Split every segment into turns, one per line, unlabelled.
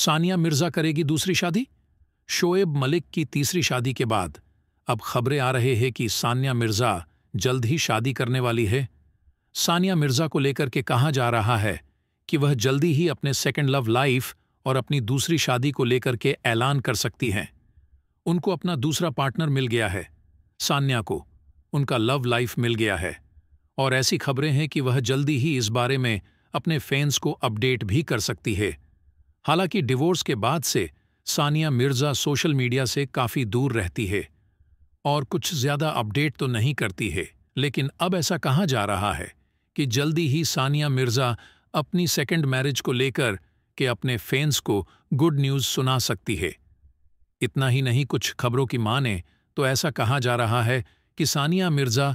सानिया मिर्जा करेगी दूसरी शादी शोएब मलिक की तीसरी शादी के बाद अब खबरें आ रहे हैं कि सानिया मिर्जा जल्द ही शादी करने वाली है सानिया मिर्जा को लेकर के कहा जा रहा है कि वह जल्दी ही अपने सेकेंड लव लाइफ और अपनी दूसरी शादी को लेकर के ऐलान कर सकती हैं उनको अपना दूसरा पार्टनर मिल गया है सान्या को उनका लव लाइफ मिल गया है और ऐसी खबरें हैं कि वह जल्दी ही इस बारे में अपने फैंस को अपडेट भी कर सकती है हालांकि डिवोर्स के बाद से सानिया मिर्जा सोशल मीडिया से काफी दूर रहती है और कुछ ज्यादा अपडेट तो नहीं करती है लेकिन अब ऐसा कहा जा रहा है कि जल्दी ही सानिया मिर्जा अपनी सेकेंड मैरिज को लेकर के अपने फैंस को गुड न्यूज सुना सकती है इतना ही नहीं कुछ खबरों की माने तो ऐसा कहा जा रहा है कि सानिया मिर्जा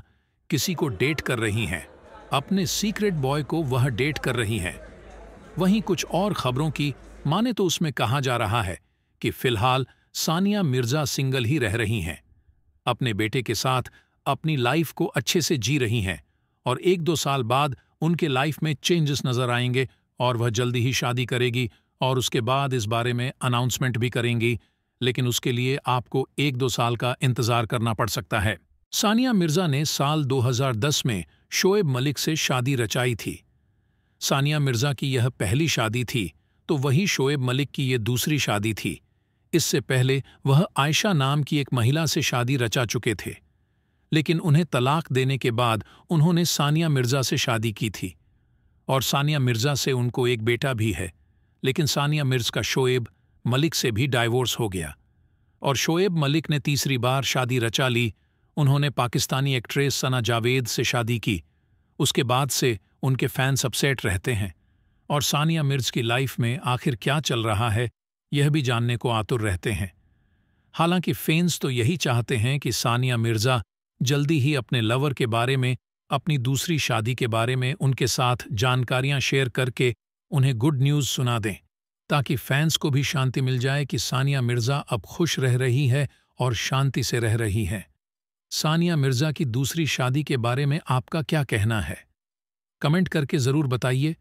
किसी को डेट कर रही हैं अपने सीक्रेट बॉय को वह डेट कर रही हैं वहीं कुछ और खबरों की माने तो उसमें कहा जा रहा है कि फिलहाल सानिया मिर्जा सिंगल ही रह रही हैं अपने बेटे के साथ अपनी लाइफ को अच्छे से जी रही हैं और एक दो साल बाद उनके लाइफ में चेंजेस नजर आएंगे और वह जल्दी ही शादी करेगी और उसके बाद इस बारे में अनाउंसमेंट भी करेंगी लेकिन उसके लिए आपको एक दो साल का इंतजार करना पड़ सकता है सानिया मिर्जा ने साल 2010 में शोएब मलिक से शादी रचाई थी सानिया मिर्जा की यह पहली शादी थी तो वही शोएब मलिक की यह दूसरी शादी थी इससे पहले वह आयशा नाम की एक महिला से शादी रचा चुके थे लेकिन उन्हें तलाक देने के बाद उन्होंने सानिया मिर्जा से शादी की थी और सानिया मिर्जा से उनको एक बेटा भी है लेकिन सानिया मिर्ज का शोएब मलिक से भी डाइवोर्स हो गया और शोएब मलिक ने तीसरी बार शादी रचा ली उन्होंने पाकिस्तानी एक्ट्रेस सना जावेद से शादी की उसके बाद से उनके फैंस अपसेट रहते हैं और सानिया मिर्ज की लाइफ में आखिर क्या चल रहा है यह भी जानने को आतुर रहते हैं हालांकि फैंस तो यही चाहते हैं कि सानिया मिर्जा जल्दी ही अपने लवर के बारे में अपनी दूसरी शादी के बारे में उनके साथ जानकारियां शेयर करके उन्हें गुड न्यूज़ सुना दें ताकि फैंस को भी शांति मिल जाए कि सानिया मिर्जा अब खुश रह रही है और शांति से रह रही है सानिया मिर्जा की दूसरी शादी के बारे में आपका क्या कहना है कमेंट करके ज़रूर बताइए